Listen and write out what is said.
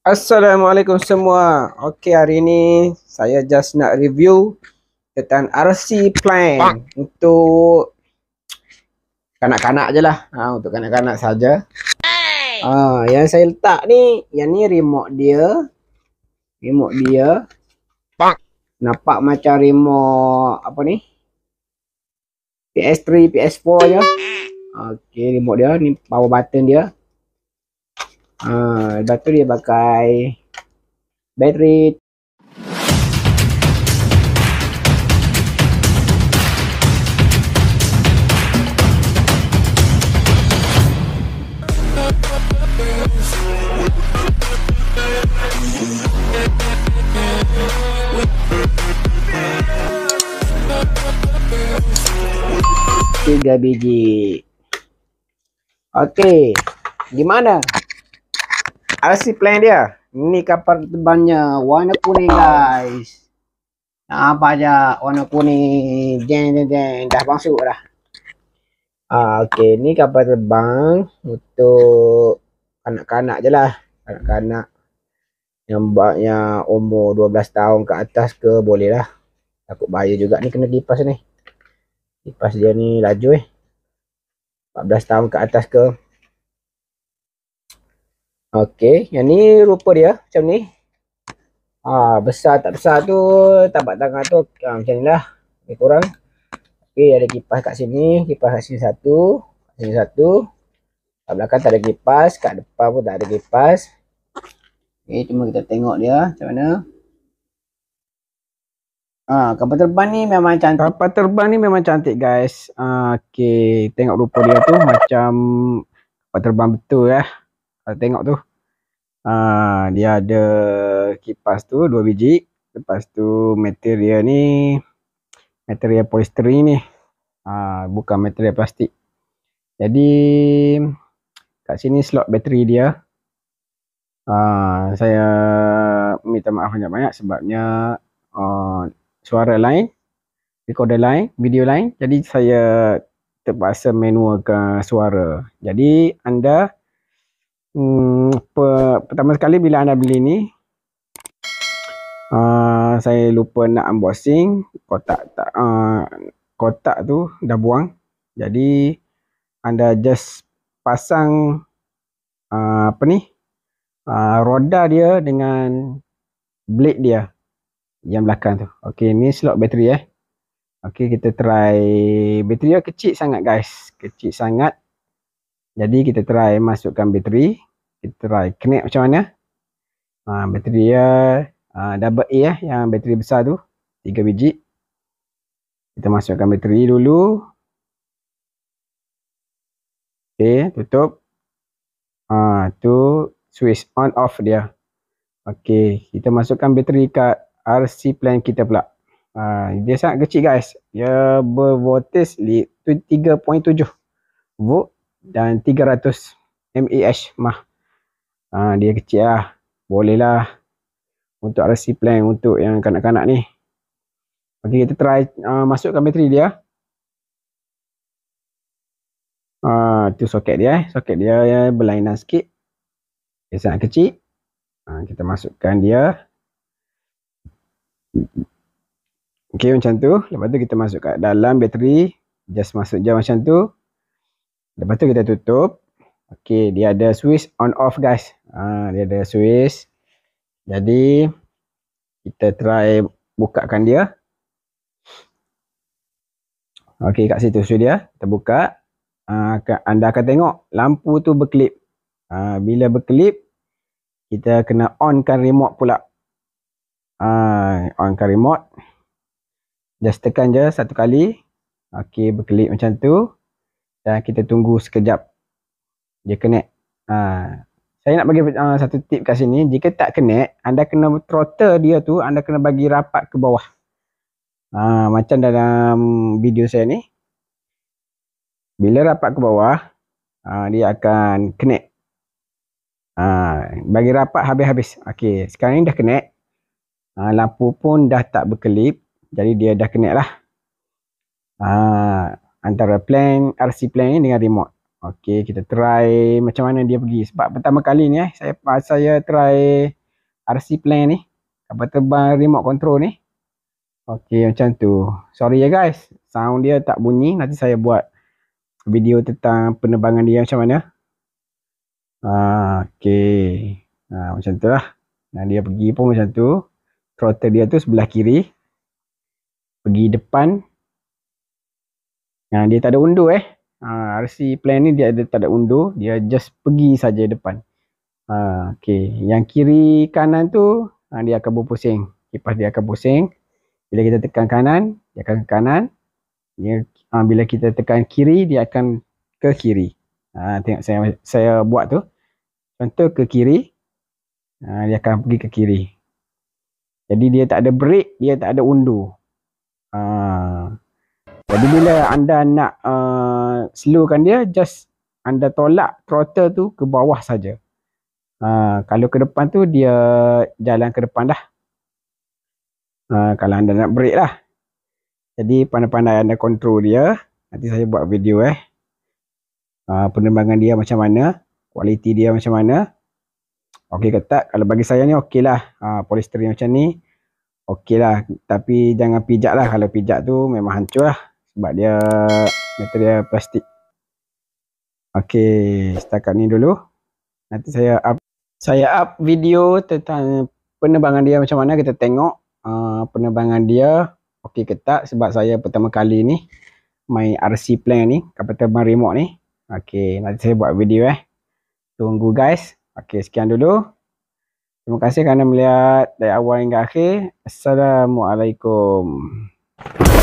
Assalamualaikum semua. Okey hari ni saya just nak review tentang RC plan Bang. untuk kanak-kanak je lah. Ha, untuk kanak-kanak saja. Ha, yang saya letak ni, yang ni remote dia. Remote dia. Pak. Nampak macam remote apa ni? PS3, PS4 je. Hmm. Okey, remote dia. Ni power button dia. Uh, ah, lepas tu dia pakai battery tiga biji oke okay. gimana RC plan dia. Ini kapal terbangnya warna kuning guys. Apa aja warna kuning. Den den den dah masuk dah. Ah okey ni kapal terbang untuk kanak-kanak je lah. Kanak-kanak yang baknya umur 12 tahun ke atas ke boleh lah. Takut bahaya juga ni kena kipas ni. Kipas dia ni laju eh. 14 tahun ke atas ke Okey, yang ni rupa dia macam ni. Ha, besar tak besar tu, tapak tangan tu ha, macam ni lah. Lebih kurang. Okey, ada kipas kat sini. Kipas kat sini satu. Kat sini satu. Kat belakang tak ada kipas. Kat depan pun tak ada kipas. Okey, cuma kita tengok dia macam mana. Ha, kapal terbang ni memang cantik. Kapal terbang ni memang cantik guys. Ha, Okey, tengok rupa dia tu macam kapal terbang betul lah. Ya. Kalau tengok tu. Ha, dia ada kipas tu dua biji. Lepas tu material ni. Material polyester ni. Ha, bukan material plastik. Jadi kat sini slot bateri dia. Ha, saya minta maaf banyak-banyak sebabnya ha, suara lain. Recorder lain. Video lain. Jadi saya terpaksa manualkan suara. Jadi anda hmm, pertama sekali bila anda beli ni uh, saya lupa nak unboxing kotak tak uh, kotak tu dah buang jadi anda just pasang uh, apa ni uh, roda dia dengan blade dia yang belakang tu okey ni slot bateri eh okey kita try bateri dia kecil sangat guys kecil sangat jadi kita try masukkan bateri. Kita try connect macam mana. Ha, bateri dia ha, double A ya, yang bateri besar tu. tiga biji. Kita masukkan bateri dulu. Okay, tutup. Ha, tu switch on off dia. Okay, kita masukkan bateri kat RC plan kita pula. Ha, dia sangat kecil guys. Dia bervoltage 3.7 volt dan 300 mAh mah. Ha, dia kecil lah. Boleh lah untuk RC plan untuk yang kanak-kanak ni. Okay, kita try uh, masukkan bateri dia. Uh, tu soket dia eh. Soket dia ya, berlainan sikit. Dia sangat kecil. Uh, kita masukkan dia. Okey macam tu. Lepas tu kita masuk kat dalam bateri. Just masuk je macam tu. Lepas tu kita tutup. Okey, dia ada switch on off guys. Ha, dia ada switch. Jadi kita try bukakan dia. Okey, kat situ sudah dia. Ya. Kita buka. Ha, anda akan tengok lampu tu berkelip. Ha, bila berkelip kita kena onkan remote pula. Ha, onkan remote. Just tekan je satu kali. Okey, berkelip macam tu dan kita tunggu sekejap dia connect. Ha. Saya nak bagi uh, satu tip kat sini, jika tak connect, anda kena throttle dia tu, anda kena bagi rapat ke bawah. Ha, macam dalam video saya ni. Bila rapat ke bawah, ha, dia akan connect. Ha, bagi rapat habis-habis. Okey, sekarang ni dah connect. Ha, lampu pun dah tak berkelip. Jadi dia dah connect lah. Ha, antara plan RC plan ni dengan remote. Okey, kita try macam mana dia pergi. Sebab pertama kali ni eh, saya saya try RC plan ni Apa terbang remote control ni. Okey, macam tu. Sorry ya guys. Sound dia tak bunyi. Nanti saya buat video tentang penerbangan dia macam mana. Ah, okey. Ah, macam tu lah. Nah, dia pergi pun macam tu. Throttle dia tu sebelah kiri. Pergi depan Nah dia tak ada undur eh. Ha, ah, RC plan ni dia ada tak ada undur. Dia just pergi saja depan. Ha, okay. Yang kiri kanan tu ha, dia akan berpusing. Kipas dia akan pusing. Bila kita tekan kanan, dia akan ke kanan. Dia, ha, bila kita tekan kiri, dia akan ke kiri. Ha, tengok saya saya buat tu. Contoh ke kiri. Ha, dia akan pergi ke kiri. Jadi dia tak ada break, dia tak ada undur. Haa. Jadi Bila anda nak uh, slowkan dia, just anda tolak throttle tu ke bawah saja. Uh, kalau ke depan tu dia jalan ke depan dah. Uh, kalau anda nak brake lah. Jadi pandai-pandai anda kontrol dia. Nanti saya buat video eh. Uh, penerbangan dia macam mana. Kualiti dia macam mana. Okey ke tak? Kalau bagi saya ni okey lah. Uh, polisteri macam ni. Okey lah. Tapi jangan pijak lah. Kalau pijak tu memang hancur lah sebab dia material plastik. Okey, setakat ni dulu. Nanti saya up saya up video tentang penerbangan dia macam mana kita tengok uh, penerbangan dia okey ke tak sebab saya pertama kali ni main RC plane ni kapal terbang remote ni. Okey, nanti saya buat video eh. Tunggu guys. Okey, sekian dulu. Terima kasih kerana melihat dari awal hingga akhir. Assalamualaikum. Thank you.